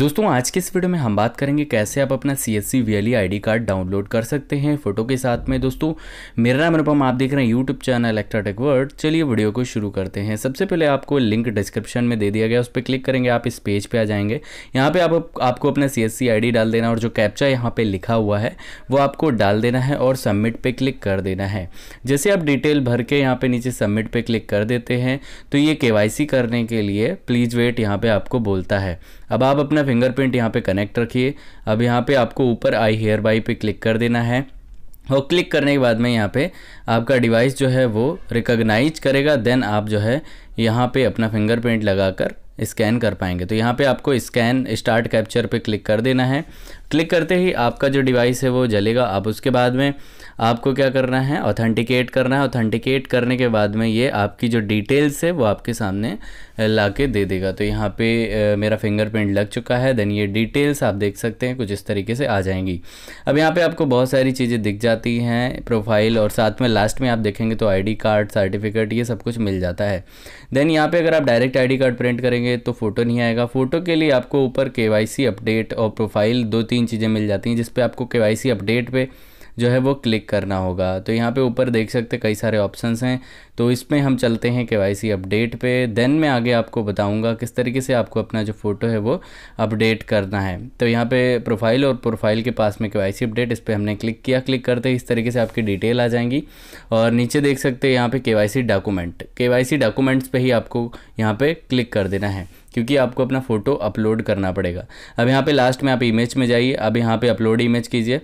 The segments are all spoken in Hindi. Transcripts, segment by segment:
दोस्तों आज के इस वीडियो में हम बात करेंगे कैसे आप अपना C S C V D card download कर सकते हैं फोटो के साथ में दोस्तों मेरा नाम अनुपम आप देख रहे हैं यूट्यूब चैनल इलेक्ट्राटेक वर्ड चलिए वीडियो को शुरू करते हैं सबसे पहले आपको लिंक डिस्क्रिप्शन में दे दिया गया उस पर क्लिक करेंगे आप इस पेज पे आ जाएंगे यहाँ पर आप, आपको अपना सी एस डाल देना और जो कैप्चा यहाँ पर लिखा हुआ है वो आपको डाल देना है और सबमिट पर क्लिक कर देना है जैसे आप डिटेल भर के यहाँ पर नीचे सबमिट पर क्लिक कर देते हैं तो ये के करने के लिए प्लीज़ वेट यहाँ पर आपको बोलता है अब आप अपना फिंगरप्रिंट यहाँ पे कनेक्ट रखिए अब यहाँ पे आपको ऊपर आई हेयर बाई पे क्लिक कर देना है और क्लिक करने के बाद में यहाँ पे आपका डिवाइस जो है वो रिकग्नाइज करेगा देन आप जो है यहाँ पे अपना फिंगरप्रिंट लगाकर स्कैन कर पाएंगे तो यहाँ पे आपको स्कैन स्टार्ट कैप्चर पे क्लिक कर देना है क्लिक करते ही आपका जो डिवाइस है वो जलेगा आप उसके बाद में आपको क्या करना है ऑथेंटिकेट करना है ऑथेंटिकेट करने के बाद में ये आपकी जो डिटेल्स है वो आपके सामने ला के दे देगा तो यहाँ पे मेरा फिंगरप्रिंट लग चुका है देन ये डिटेल्स आप देख सकते हैं कुछ इस तरीके से आ जाएंगी अब यहाँ पे आपको बहुत सारी चीज़ें दिख जाती हैं प्रोफाइल और साथ में लास्ट में आप देखेंगे तो आई कार्ड सर्टिफिकेट ये सब कुछ मिल जाता है देन यहाँ पर अगर आप डायरेक्ट आई कार्ड प्रिंट करेंगे तो फोटो नहीं आएगा फोटो के लिए आपको ऊपर के अपडेट और प्रोफाइल दो तीन तीन चीज़ें मिल जाती हैं जिस पर आपको के अपडेट पर जो है वो क्लिक करना होगा तो यहाँ पे ऊपर देख सकते कई सारे ऑप्शंस हैं तो इसमें हम चलते हैं के अपडेट पे देन मैं आगे आपको बताऊंगा किस तरीके से आपको अपना जो फ़ोटो है वो अपडेट करना है तो यहाँ पे प्रोफाइल और प्रोफाइल के पास में के अपडेट इस पर हमने क्लिक किया क्लिक करते ही इस तरीके से आपकी डिटेल आ जाएंगी और नीचे देख सकते हैं यहाँ पर के डॉक्यूमेंट के डॉक्यूमेंट्स पर ही आपको यहाँ पर क्लिक कर देना है क्योंकि आपको अपना फ़ोटो अपलोड करना पड़ेगा अब यहाँ पे लास्ट में आप इमेज में जाइए अब यहाँ पे अपलोड इमेज कीजिए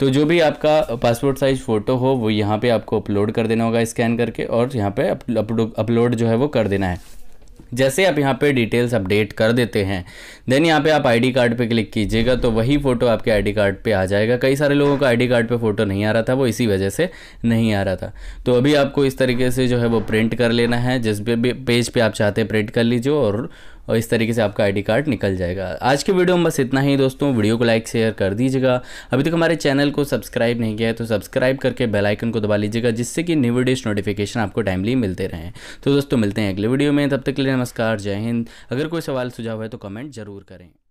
तो जो भी आपका पासपोर्ट साइज़ फ़ोटो हो वो यहाँ पे आपको अपलोड कर देना होगा स्कैन करके और यहाँ पे अपलोड जो है वो कर देना है जैसे आप यहाँ पे डिटेल्स अपडेट कर देते हैं देन यहाँ पे आप आईडी कार्ड पे क्लिक कीजिएगा तो वही फ़ोटो आपके आईडी कार्ड पे आ जाएगा कई सारे लोगों का आईडी कार्ड पे फ़ोटो नहीं आ रहा था वो इसी वजह से नहीं आ रहा था तो अभी आपको इस तरीके से जो है वो प्रिंट कर लेना है जिस भी पेज पे आप चाहते हैं प्रिंट कर लीजिए और और इस तरीके से आपका आईडी कार्ड निकल जाएगा आज के वीडियो में बस इतना ही दोस्तों वीडियो को लाइक शेयर कर दीजिएगा अभी तक हमारे चैनल को सब्सक्राइब नहीं किया है तो सब्सक्राइब करके बेलाइकन को दबा लीजिएगा जिससे कि न्यू वीडियोज नोटिफिकेशन आपको टाइमली मिलते रहें तो दोस्तों मिलते हैं अगले वीडियो में तब तक के लिए नमस्कार जय हिंद अगर कोई सवाल सुझाव है तो कमेंट जरूर करें